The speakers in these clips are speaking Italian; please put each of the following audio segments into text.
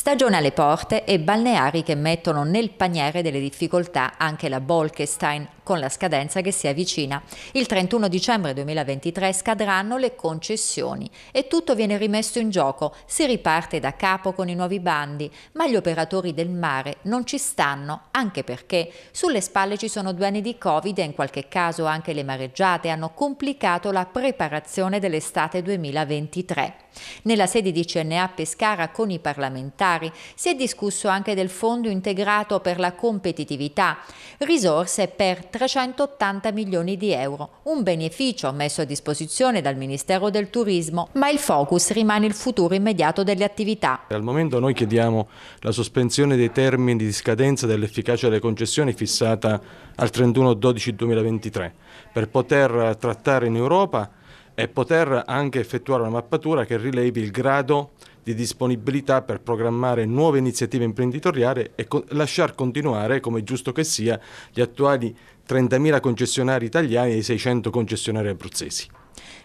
Stagione alle porte e balneari che mettono nel paniere delle difficoltà anche la Bolkestein con la scadenza che si avvicina. Il 31 dicembre 2023 scadranno le concessioni e tutto viene rimesso in gioco. Si riparte da capo con i nuovi bandi, ma gli operatori del mare non ci stanno, anche perché sulle spalle ci sono due anni di Covid e in qualche caso anche le mareggiate hanno complicato la preparazione dell'estate 2023. Nella sede di CNA Pescara con i parlamentari si è discusso anche del Fondo integrato per la competitività, risorse per 380 milioni di euro, un beneficio messo a disposizione dal Ministero del Turismo, ma il focus rimane il futuro immediato delle attività. Al momento noi chiediamo la sospensione dei termini di scadenza dell'efficacia delle concessioni fissata al 31 12 2023 per poter trattare in Europa e poter anche effettuare una mappatura che rilevi il grado di disponibilità per programmare nuove iniziative imprenditoriali e co lasciar continuare, come è giusto che sia, gli attuali 30.000 concessionari italiani e i 600 concessionari abruzzesi.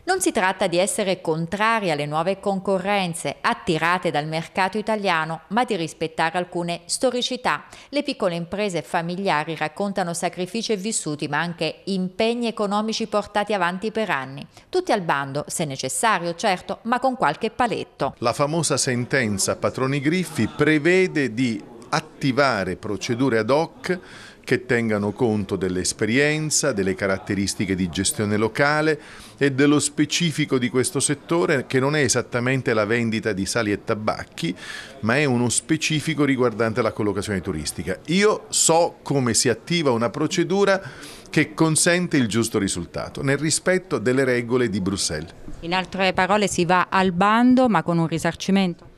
Non si tratta di essere contrari alle nuove concorrenze attirate dal mercato italiano, ma di rispettare alcune storicità. Le piccole imprese familiari raccontano sacrifici vissuti, ma anche impegni economici portati avanti per anni. Tutti al bando, se necessario, certo, ma con qualche paletto. La famosa sentenza Patroni Griffi prevede di attivare procedure ad hoc che tengano conto dell'esperienza, delle caratteristiche di gestione locale e dello specifico di questo settore che non è esattamente la vendita di sali e tabacchi, ma è uno specifico riguardante la collocazione turistica. Io so come si attiva una procedura che consente il giusto risultato, nel rispetto delle regole di Bruxelles. In altre parole si va al bando ma con un risarcimento?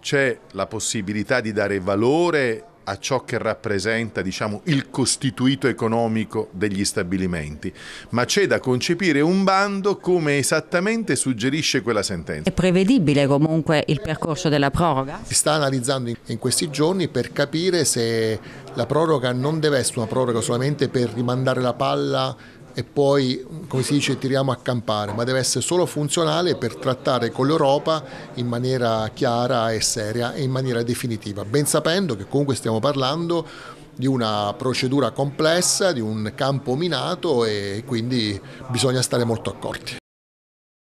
C'è la possibilità di dare valore a ciò che rappresenta diciamo, il costituito economico degli stabilimenti, ma c'è da concepire un bando come esattamente suggerisce quella sentenza. È prevedibile comunque il percorso della proroga? Si sta analizzando in questi giorni per capire se la proroga non deve essere una proroga solamente per rimandare la palla e poi, come si dice, tiriamo a campare, ma deve essere solo funzionale per trattare con l'Europa in maniera chiara e seria e in maniera definitiva, ben sapendo che comunque stiamo parlando di una procedura complessa, di un campo minato e quindi bisogna stare molto accorti.